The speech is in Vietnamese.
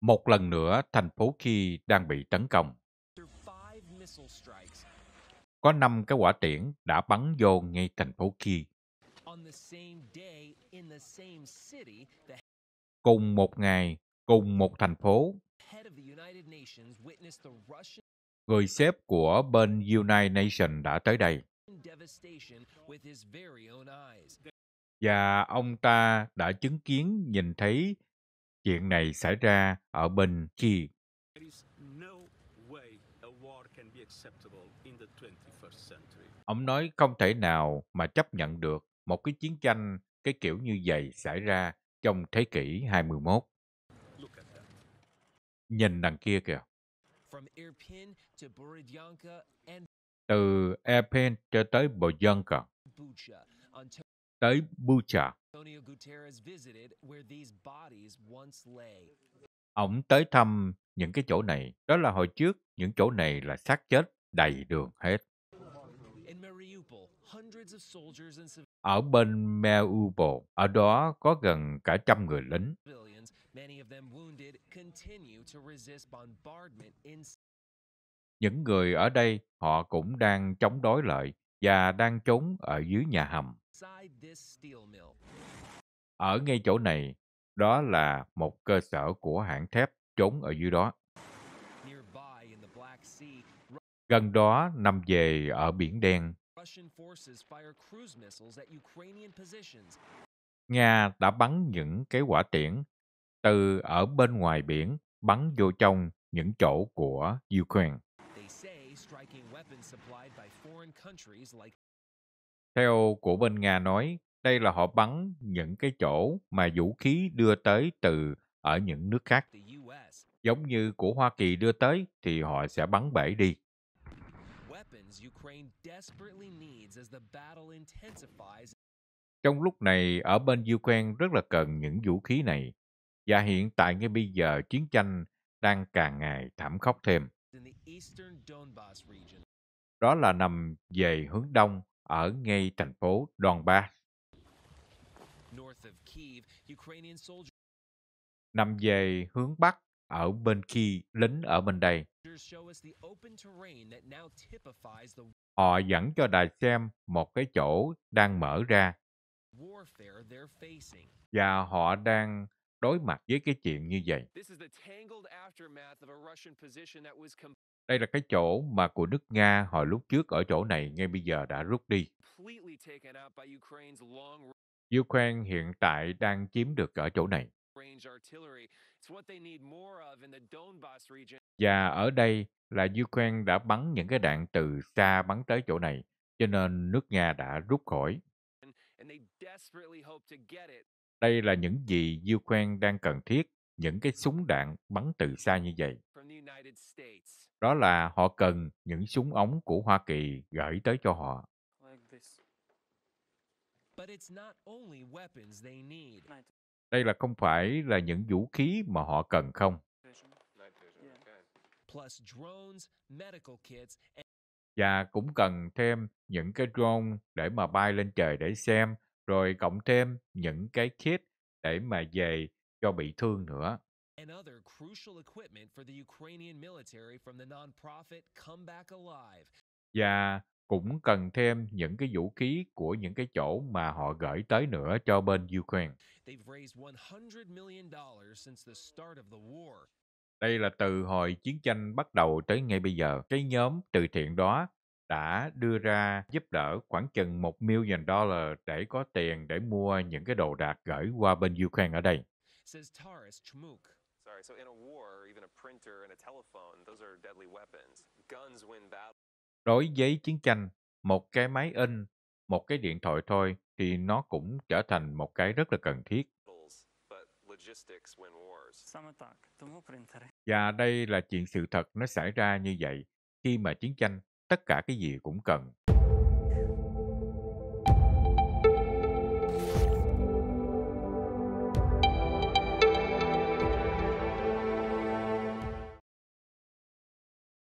Một lần nữa, thành phố Kiev đang bị tấn công. Có năm cái quả tiễn đã bắn vô ngay thành phố Kiev. Cùng một ngày, cùng một thành phố, người xếp của bên United Nations đã tới đây và ông ta đã chứng kiến nhìn thấy chuyện này xảy ra ở bên Chi. Ông nói không thể nào mà chấp nhận được một cái chiến tranh cái kiểu như vậy xảy ra trong thế kỷ 21. Nhìn đằng kia kìa. Từ Erpin cho tới Bojanka, tới Bucha. Ông tới thăm những cái chỗ này, đó là hồi trước, những chỗ này là xác chết đầy đường hết. Ở bên Mariupol, ở đó có gần cả trăm người lính. Những người ở đây họ cũng đang chống đối lại và đang trốn ở dưới nhà hầm. Ở ngay chỗ này, đó là một cơ sở của hãng thép trốn ở dưới đó. Gần đó nằm về ở Biển Đen. Nga đã bắn những cái quả tiễn từ ở bên ngoài biển bắn vô trong những chỗ của Ukraine. Theo của bên Nga nói, đây là họ bắn những cái chỗ mà vũ khí đưa tới từ ở những nước khác. Giống như của Hoa Kỳ đưa tới thì họ sẽ bắn bể đi. Trong lúc này, ở bên Ukraine rất là cần những vũ khí này. Và hiện tại ngay bây giờ chiến tranh đang càng ngày thảm khốc thêm. Đó là nằm về hướng đông ở ngay thành phố Donbass. Nằm về hướng Bắc, ở bên kia lính ở bên đây. Họ dẫn cho đài xem một cái chỗ đang mở ra. Và họ đang đối mặt với cái chuyện như vậy. Đây là cái chỗ mà của nước Nga hồi lúc trước ở chỗ này ngay bây giờ đã rút đi. Ukraine hiện tại đang chiếm được ở chỗ này. Và ở đây là Ukraine đã bắn những cái đạn từ xa bắn tới chỗ này, cho nên nước Nga đã rút khỏi. Đây là những gì Ukraine đang cần thiết những cái súng đạn bắn từ xa như vậy. Đó là họ cần những súng ống của Hoa Kỳ gửi tới cho họ. Đây là không phải là những vũ khí mà họ cần không? Và cũng cần thêm những cái drone để mà bay lên trời để xem, rồi cộng thêm những cái kit để mà về cho bị thương nữa. and other crucial equipment for the Ukrainian military from the nonprofit Come Alive. Và cũng cần thêm những cái vũ khí của những cái chỗ mà họ gửi tới nữa cho bên Ukraine. They've raised 100 million dollars since the start of the war. Đây là từ hồi chiến tranh bắt đầu tới ngay bây giờ. Cái nhóm từ thiện đó đã đưa ra giúp đỡ khoảng chừng 1 million dollar để có tiền để mua những cái đồ đạc gửi qua bên Ukraine ở đây says Taris Chmuk. Sorry, so in a war, even a printer and a telephone, those are deadly weapons. Guns win battle. Đối với chiến tranh, một cái máy in, một cái điện thoại thôi thì nó cũng trở thành một cái rất là cần thiết. Và đây là chuyện sự thật nó xảy ra như vậy. Khi mà chiến tranh, tất cả cái gì cũng cần.